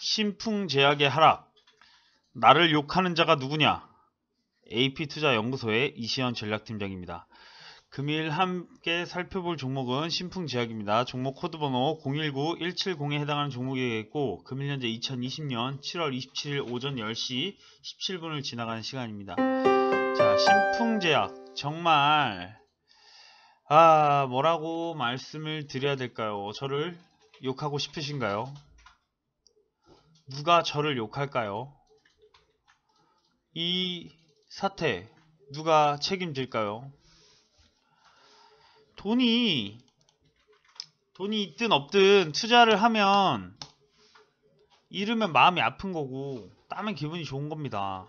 신풍제약의 하락. 나를 욕하는 자가 누구냐? AP투자연구소의 이시현 전략팀장입니다. 금일 함께 살펴볼 종목은 신풍제약입니다. 종목 코드번호 019170에 해당하는 종목이겠고 금일 현재 2020년 7월 27일 오전 10시 17분을 지나가는 시간입니다. 자, 신풍제약 정말 아 뭐라고 말씀을 드려야 될까요? 저를 욕하고 싶으신가요? 누가 저를 욕할까요? 이 사태 누가 책임질까요? 돈이 돈이 있든 없든 투자를 하면 잃으면 마음이 아픈 거고 따면 기분이 좋은 겁니다.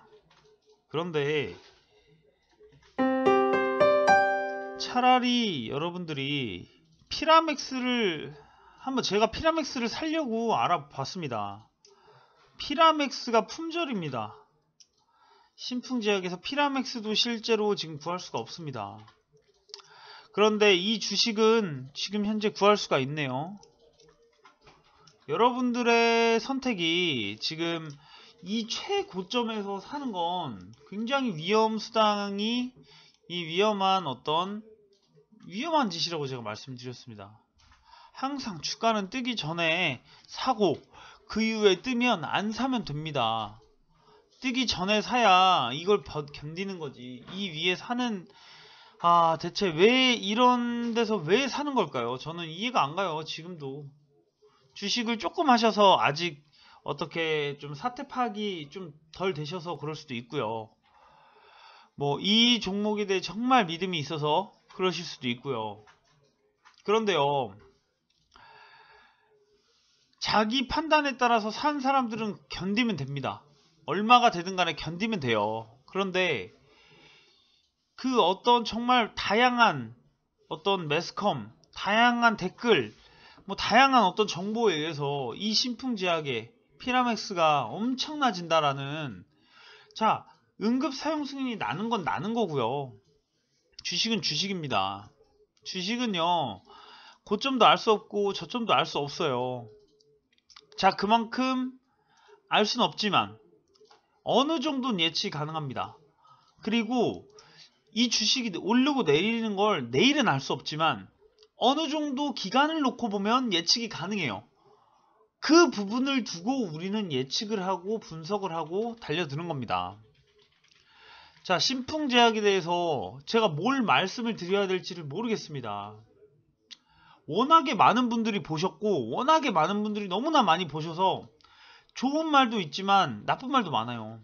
그런데 차라리 여러분들이 피라맥스를 한번 제가 피라맥스를 살려고 알아봤습니다. 피라맥스가 품절입니다. 신풍 제약에서 피라맥스도 실제로 지금 구할 수가 없습니다. 그런데 이 주식은 지금 현재 구할 수가 있네요. 여러분들의 선택이 지금 이 최고점에서 사는 건 굉장히 위험수당이 이 위험한 어떤 위험한 짓이라고 제가 말씀드렸습니다. 항상 주가는 뜨기 전에 사고 그 이후에 뜨면 안 사면 됩니다. 뜨기 전에 사야 이걸 견디는 거지. 이 위에 사는 아 대체 왜 이런 데서 왜 사는 걸까요? 저는 이해가 안 가요. 지금도 주식을 조금 하셔서 아직 어떻게 좀 사태 파악이 좀 덜 되셔서 그럴 수도 있고요. 뭐 이 종목에 대해 정말 믿음이 있어서 그러실 수도 있고요. 그런데요. 자기 판단에 따라서 산 사람들은 견디면 됩니다. 얼마가 되든 간에 견디면 돼요. 그런데 그 어떤 정말 다양한 어떤 매스컴, 다양한 댓글, 뭐 다양한 어떤 정보에 의해서 이 신풍제약의 피라맥스가 엄청나진다라는 자 응급 사용 승인이 나는 건 나는 거고요. 주식은 주식입니다. 주식은요 고점도 알 수 없고 저점도 알 수 없어요. 자, 그만큼 알 수는 없지만 어느 정도는 예측이 가능합니다. 그리고 이 주식이 오르고 내리는 걸 내일은 알 수 없지만 어느 정도 기간을 놓고 보면 예측이 가능해요. 그 부분을 두고 우리는 예측을 하고 분석을 하고 달려드는 겁니다. 자, 신풍제약에 대해서 제가 뭘 말씀을 드려야 될지를 모르겠습니다. 워낙에 많은 분들이 보셨고 워낙에 많은 분들이 너무나 많이 보셔서 좋은 말도 있지만 나쁜 말도 많아요.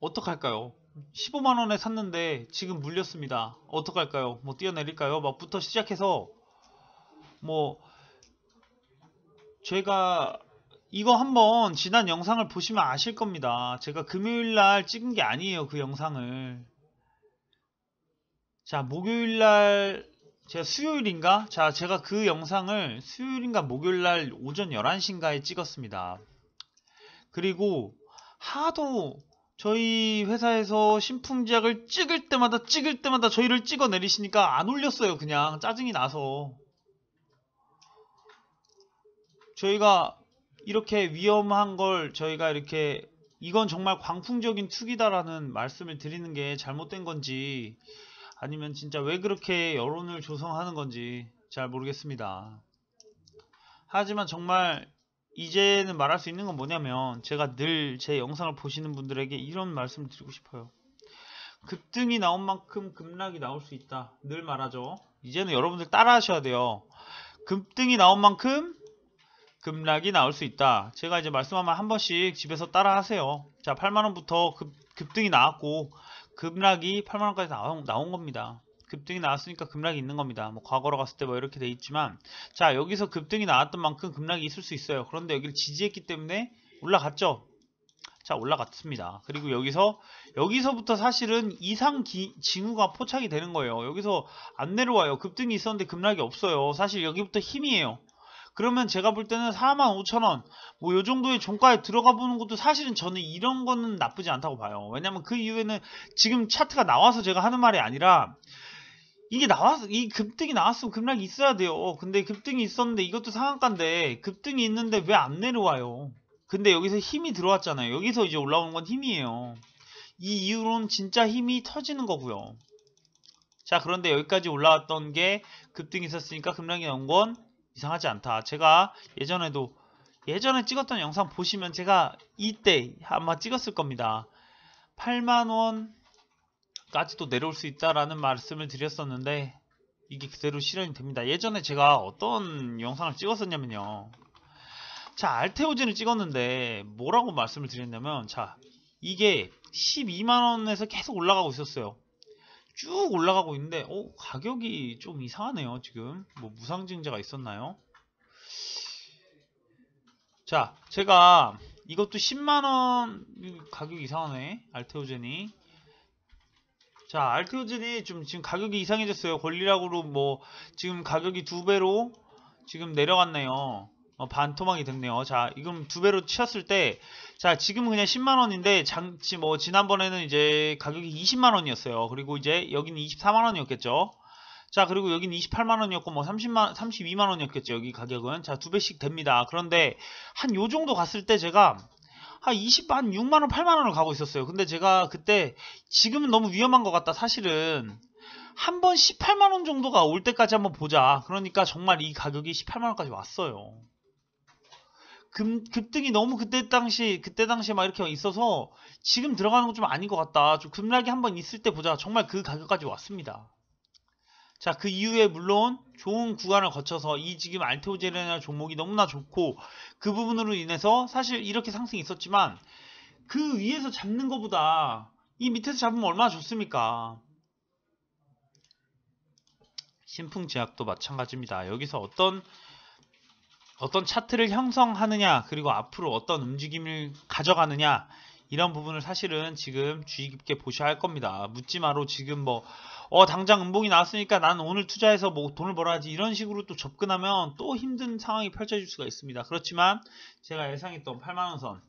어떡할까요? 15만원에 샀는데 지금 물렸습니다. 어떡할까요? 뭐 뛰어내릴까요? 막부터 시작해서 뭐 제가 이거 한번 지난 영상을 보시면 아실 겁니다. 제가 금요일날 찍은 게 아니에요. 그 영상을. 자, 목요일날 제가 수요일인가? 자, 제가 그 영상을 수요일인가 목요일날 오전 11시인가에 찍었습니다. 그리고 하도 저희 회사에서 신품작을 찍을 때마다 찍을 때마다 저희를 찍어 내리시니까 안 올렸어요. 그냥 짜증이 나서. 저희가 이렇게 위험한 걸 저희가 이렇게 이건 정말 광풍적인 투기다라는 말씀을 드리는 게 잘못된 건지 아니면 진짜 왜 그렇게 여론을 조성하는 건지 잘 모르겠습니다. 하지만 정말 이제는 말할 수 있는 건 뭐냐면 제가 늘 제 영상을 보시는 분들에게 이런 말씀을 드리고 싶어요. 급등이 나온 만큼 급락이 나올 수 있다. 늘 말하죠. 이제는 여러분들 따라 하셔야 돼요. 급등이 나온 만큼 급락이 나올 수 있다. 제가 이제 말씀하면 한 번씩 집에서 따라 하세요. 자, 8만원부터 급, 급등이 나왔고, 급락이 8만원까지 나온, 나온 겁니다. 급등이 나왔으니까 급락이 있는 겁니다. 뭐 과거로 갔을 때 뭐 이렇게 돼 있지만 자 여기서 급등이 나왔던 만큼 급락이 있을 수 있어요. 그런데 여기를 지지했기 때문에 올라갔죠. 자 올라갔습니다. 그리고 여기서 여기서부터 사실은 이상 기, 징후가 포착이 되는 거예요. 여기서 안 내려와요. 급등이 있었는데 급락이 없어요. 사실 여기부터 힘이에요. 그러면 제가 볼 때는 45,000원 뭐요 정도의 종가에 들어가 보는 것도 사실은 저는 이런 거는 나쁘지 않다고 봐요. 왜냐면 그 이후에는 지금 차트가 나와서 제가 하는 말이 아니라 이게 나왔어 이 급등이 나왔으면 급락이 있어야 돼요. 어, 근데 급등이 있었는데 이것도 상한가인데 급등이 있는데 왜 안 내려와요? 근데 여기서 힘이 들어왔잖아요. 여기서 이제 올라오는 건 힘이에요. 이 이후로는 진짜 힘이 터지는 거고요. 자 그런데 여기까지 올라왔던 게 급등이 있었으니까 급락이 나온 건 이상하지 않다. 제가 예전에도 예전에 찍었던 영상 보시면 제가 이때 아마 찍었을 겁니다. 8만원까지도 내려올 수 있다라는 말씀을 드렸었는데 이게 그대로 실현이 됩니다. 예전에 제가 어떤 영상을 찍었었냐면요. 자, 알테오젠을 찍었는데 뭐라고 말씀을 드렸냐면 자, 이게 12만원에서 계속 올라가고 있었어요. 쭉 올라가고 있는데 어, 가격이 좀 이상하네요 지금 뭐 무상증자가 있었나요? 자 제가 이것도 10만원 가격이 이상하네 알테오젠이 자 알테오젠이 좀 지금 가격이 이상해졌어요 권리락으로 뭐 지금 가격이 두 배로 지금 내려갔네요 어, 반토막이 됐네요. 자, 이건 두 배로 치었을 때, 자, 지금은 그냥 10만원인데, 장, 뭐, 지난번에는 이제 가격이 20만원이었어요. 그리고 이제 여기는 24만원이었겠죠. 자, 그리고 여기는 28만원이었고, 뭐, 30만, 32만원이었겠죠. 여기 가격은. 자, 두 배씩 됩니다. 그런데, 한 요 정도 갔을 때 제가, 한 20, 한 6만원, 8만원을 가고 있었어요. 근데 제가 그때, 지금은 너무 위험한 것 같다, 사실은. 한 번 18만원 정도가 올 때까지 한번 보자. 그러니까 정말 이 가격이 18만원까지 왔어요. 금, 급등이 너무 그때 당시 그때 당시에 막 이렇게 있어서 지금 들어가는 건 좀 아닌 것 같다. 좀 급락이 한번 있을 때 보자. 정말 그 가격까지 왔습니다. 자, 그 이후에 물론 좋은 구간을 거쳐서 이 지금 알테오제레나 종목이 너무나 좋고 그 부분으로 인해서 사실 이렇게 상승이 있었지만 그 위에서 잡는 것보다 이 밑에서 잡으면 얼마나 좋습니까? 신풍제약도 마찬가지입니다. 여기서 어떤 어떤 차트를 형성하느냐 그리고 앞으로 어떤 움직임을 가져가느냐 이런 부분을 사실은 지금 주의 깊게 보셔야 할 겁니다. 묻지마로 지금 뭐 어, 당장 음봉이 나왔으니까 난 오늘 투자해서 뭐 돈을 벌어야지 이런 식으로 또 접근하면 또 힘든 상황이 펼쳐질 수가 있습니다. 그렇지만 제가 예상했던 8만원 선.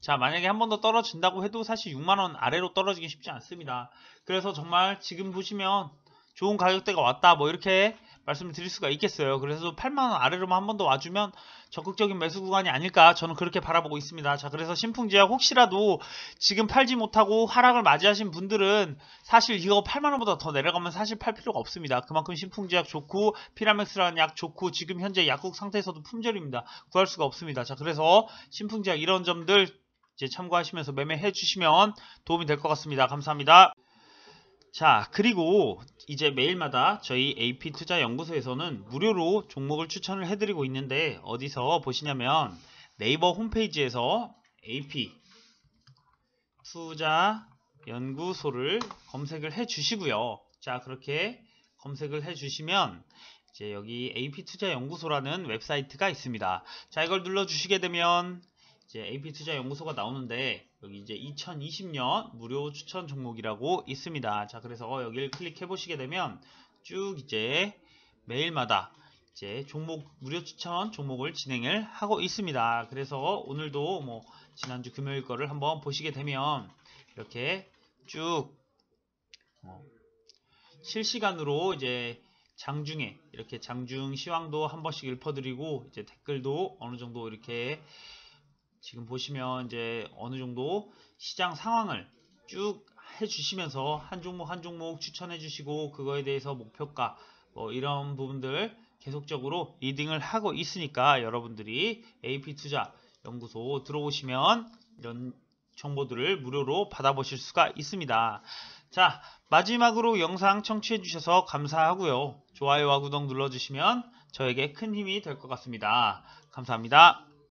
자, 만약에 한 번 더 떨어진다고 해도 사실 6만원 아래로 떨어지기 쉽지 않습니다. 그래서 정말 지금 보시면 좋은 가격대가 왔다 뭐 이렇게 말씀을 드릴 수가 있겠어요. 그래서 8만원 아래로만 한 번 더 와주면 적극적인 매수 구간이 아닐까 저는 그렇게 바라보고 있습니다. 자 그래서 신풍제약 혹시라도 지금 팔지 못하고 하락을 맞이하신 분들은 사실 이거 8만원보다 더 내려가면 사실 팔 필요가 없습니다. 그만큼 신풍제약 좋고 피라맥스라는 약 좋고 지금 현재 약국 상태에서도 품절입니다. 구할 수가 없습니다. 자 그래서 신풍제약 이런 점들 이제 참고하시면서 매매해 주시면 도움이 될 것 같습니다. 감사합니다. 자, 그리고 이제 매일마다 저희 AP투자연구소에서는 무료로 종목을 추천을 해드리고 있는데 어디서 보시냐면 네이버 홈페이지에서 AP 투자 연구소를 검색을 해 주시고요. 자, 그렇게 검색을 해 주시면 이제 여기 AP투자연구소라는 웹사이트가 있습니다. 자, 이걸 눌러 주시게 되면 이제 AP투자연구소가 나오는데 여기 이제 2020년 무료 추천 종목이라고 있습니다. 자 그래서 여기를 클릭해 보시게 되면 쭉 이제 매일마다 이제 종목 무료 추천 종목을 진행을 하고 있습니다. 그래서 오늘도 뭐 지난주 금요일 거를 한번 보시게 되면 이렇게 쭉어 실시간으로 이제 장중에 이렇게 장중 시황도 한 번씩 읊어드리고 이제 댓글도 어느 정도 이렇게 지금 보시면 이제 어느 정도 시장 상황을 쭉 해주시면서 한 종목 한 종목 추천해 주시고 그거에 대해서 목표가 뭐 이런 부분들 계속적으로 리딩을 하고 있으니까 여러분들이 AP투자 연구소 들어오시면 이런 정보들을 무료로 받아보실 수가 있습니다. 자 마지막으로 영상 청취해 주셔서 감사하고요. 좋아요와 구독 눌러주시면 저에게 큰 힘이 될 것 같습니다. 감사합니다.